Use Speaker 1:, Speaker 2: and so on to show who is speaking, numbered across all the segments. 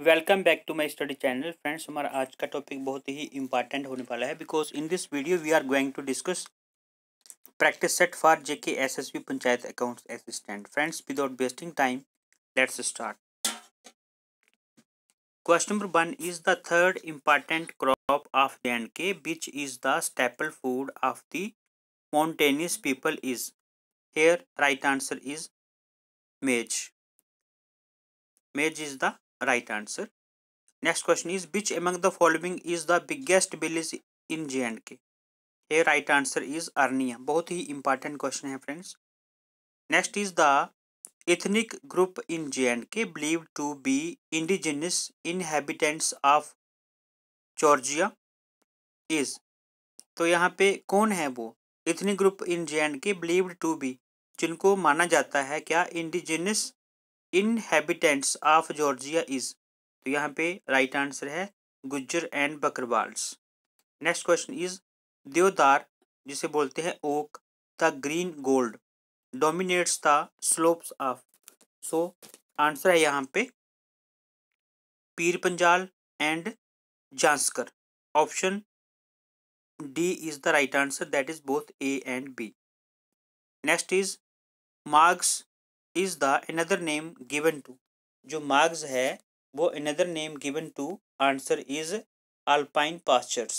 Speaker 1: Welcome back to my study channel friends हमारा आज का टॉपिक बहुत ही इंपॉर्टेंट होने वाला है because in this video we are going to discuss practice set for JK SSB panchayat accounts assistant friends without wasting time let's start question number one is the third important crop of J and K which is the staple food of the mountainous people is here right answer is maize maize is the right answer next question is which among the following is the biggest village in J and K ये right answer is Arnia बहुत ही important question है friends next is the ethnic group in JNK believed to be indigenous inhabitants of Georgia is तो यहाँ पे कौन है वो ethnic group in J and K believed to be जिनको माना जाता है क्या indigenous inhabitants of Georgia is तो यहाँ पे राइट आंसर है Gujjar and Bakarwals next question is deodar जिसे बोलते हैं oak the green gold dominates the slopes of so answer है यहाँ पे Pir Panjal and Zanskar option D is the right answer that is both A and B next is marks is the another name given to जो मार्ग्स है वो another name given to answer is alpine pastures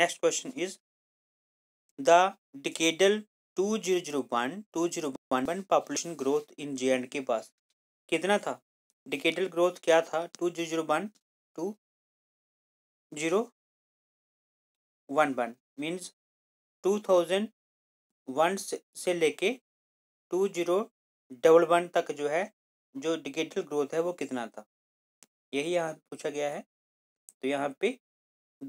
Speaker 1: next question is the decadal two zero zero one two zero one one population growth in J and K पास कितना था decadal growth क्या था two zero zero one two zero one one means two thousand one से लेके to zero double one तक जो है जो डिकेटल ग्रोथ है वो कितना था यही यहाँ पूछा गया है तो यहाँ पे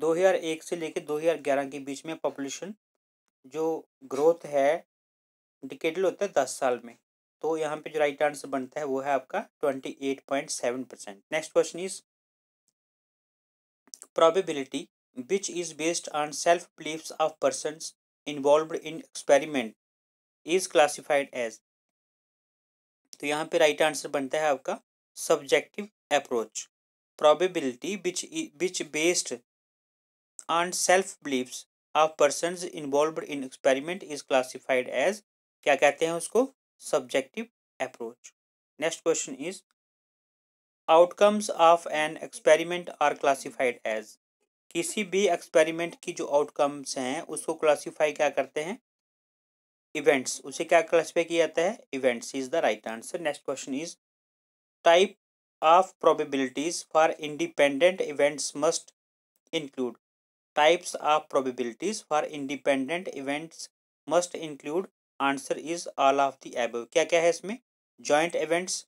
Speaker 1: 2001 से लेकर 2011 के बीच में पॉपुलेशन जो ग्रोथ है डिकेटल होता है दस साल में तो यहाँ पे जो राइट आंसर बनता है वो है आपका twenty eight point seven percent next question is probability which is based on self belief of person involve in experiment is classified as तो यहाँ पे राइट आंसर बनता है आपका subjective approach probability which which based on self believes of person involve in experiment is classified as क्या कहते हैं उसको subjective approach next question is outcomes of an experiment are classified as किसी भी experiment की जो आउटकम्स हैं उसको क्लासीफाई क्या करते हैं इवेंट्स उसे क्या क्लासिफाई किया जाता है events is the right answer next question is type of probabilities for independent events must include types of probabilities for independent events must include answer is all of the above क्या क्या है इसमें joint events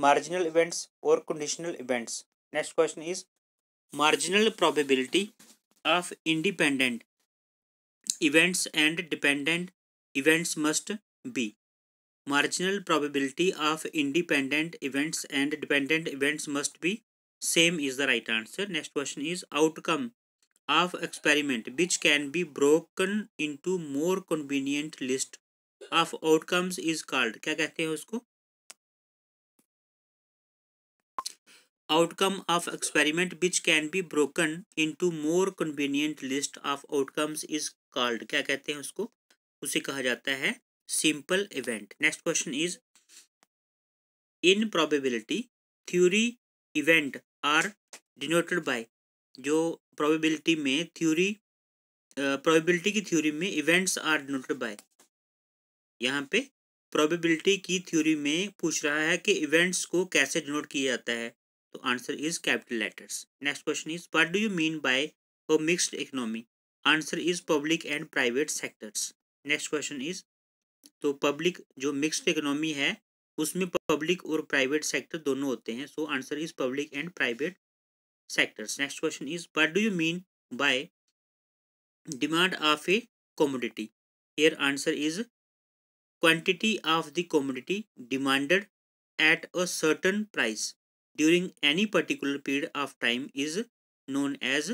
Speaker 1: marginal events और conditional events next question is marginal probability of independent events and dependent events must be marginal probability of independent events and dependent events must be same is the right answer next question is outcome of experiment which can be broken into more convenient list of outcomes is called क्या कहते हैं उसको outcome of experiment which can be broken into more convenient list of outcomes is called क्या कहते हैं उसको उसे कहा जाता है simple event next question is in probability theory event are denoted by जो प्रोबेबिलिटी में थ्योरी प्रोबेबिलिटी की थ्योरी में इवेंट्स आर डिनोटेड बाय यहाँ पे प्रोबेबिलिटी की थ्योरी में पूछ रहा है कि इवेंट्स को कैसे डिनोट किया जाता है तो answer is capital letters next question is what do you mean by a mixed economy answer is public and private sectors next question is तो पब्लिक जो मिक्स्ड इकोनॉमी है उसमें पब्लिक और प्राइवेट सेक्टर दोनों होते हैं so answer is public and private sectors next question is what do you mean by demand of a commodity here answer is quantity of the commodity demanded at a certain price during any particular period of time is known as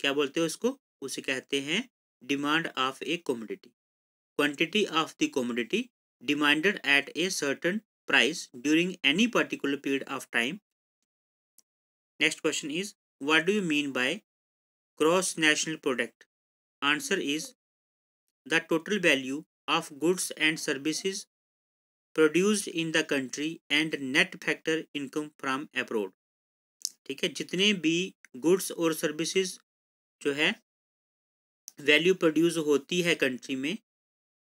Speaker 1: क्या बोलते हैं उसको उसे कहते हैं demand of a commodity quantity of the commodity demanded at a certain price during any particular period of time. Next question is what do you mean by gross national product? Answer is the total value of goods and services produced in the country and net factor income from abroad. ठीक है जितने भी goods और services जो है value produce होती है country में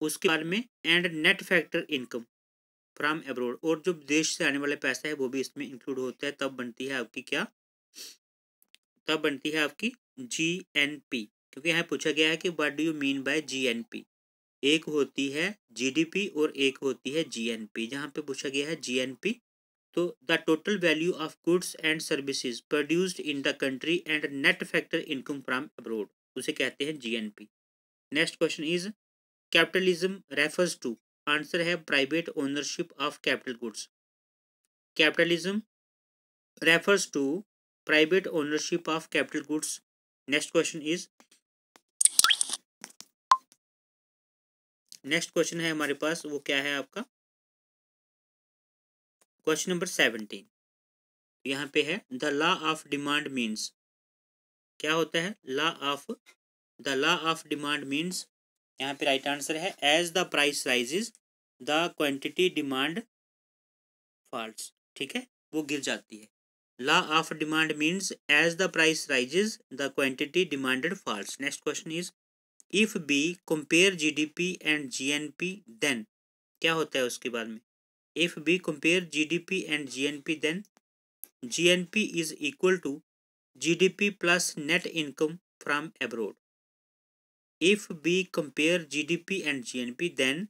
Speaker 1: उसके बाद में and net factor income from abroad और जो विदेश से आने वाला पैसा है वो भी इसमें इंक्लूड होता है तब बनती है आपकी क्या तब बनती है आपकी जी एन पी क्योंकि यहाँ पूछा गया है कि what do you mean by G N P एक होती है जीडीपी और एक होती है जीएनपी जहाँ पे पूछा गया है जीएनपी तो the total value of goods and services produced in the country and net factor income from abroad उसे कहते हैं P next question is capitalism refers to answer है private ownership of capital goods capitalism refers to private ownership of capital goods next question is next question है हमारे पास वो क्या है आपका क्वेश्चन नंबर सेवनटीन यहाँ पे है the law of demand means क्या होता है law of the law of demand means यहाँ पे राइट आंसर है as the price rises the quantity demand falls ठीक है वो गिर जाती है law of demand means as the price rises the quantity demanded falls next question is if we compare GDP and GNP then क्या होता है उसके बाद में if we compare GDP and GNP then GNP is equal to GDP plus net income from abroad if we compare GDP and GNP then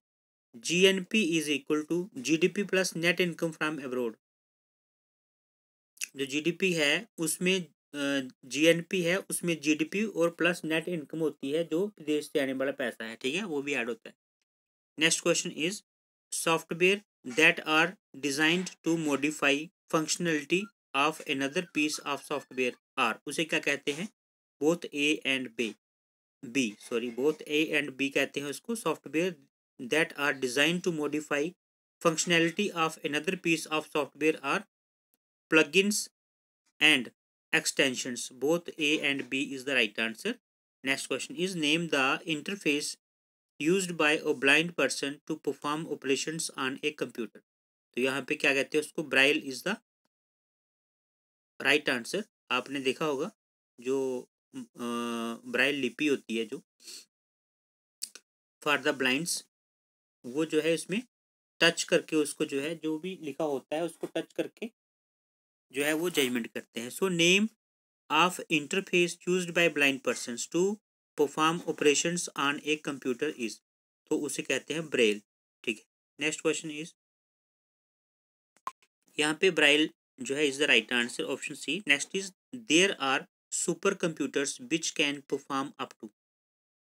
Speaker 1: GNP is equal to GDP plus net income from abroad जो जी D P है उसमें जी N P है उसमें G D P और plus net income होती है जो विदेश से आने वाला पैसा है ठीक है वो भी ऐड होता है next question is software that are designed to modify functionality of another piece of software are उसे क्या कहते हैं both A and B B sorry both A and B कहते हैं उसको software that are design to modify functionality of another piece of software are plugins and extension both A and B is the right answer next question is name the interface use by a blind person to perform operation on a computer तो यहाँ पे क्या कहते हैं उसको Braille is the right answer आपने देखा होगा जो ब्राइल लिपि होती है जो फॉर द ब्लाइंड्स वो जो है इसमें टच करके उसको जो है जो भी लिखा होता है उसको टच करके जो है वो जजमेंट करते हैं so name of interface use by blind person to perform operation on a computer is तो उसे कहते हैं ब्रेल ठीक है नेक्स्ट क्वेश्चन इज यहाँ पे ब्राइल जो है is the right answer option C next is there are super computers which can perform up to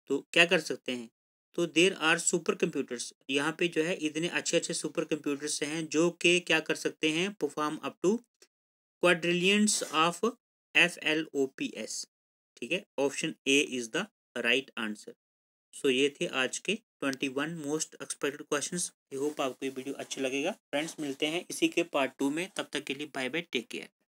Speaker 1: तो क्या कर सकते हैं तो देर आर सुपर कंप्यूटर्स यहाँ पे जो है इतने अच्छे अच्छे सुपर कंप्यूटर्स हैं जो कि क्या कर सकते हैं perform up to quadrillions of F L O P S ठीक है option A is the right answer so ये थे आज के twenty one most expected question I hope आपको ये वीडियो अच्छा लगेगा फ्रेंड्स मिलते हैं इसी के पार्ट टू में तब तक के लिए बाय बाय टेक केयर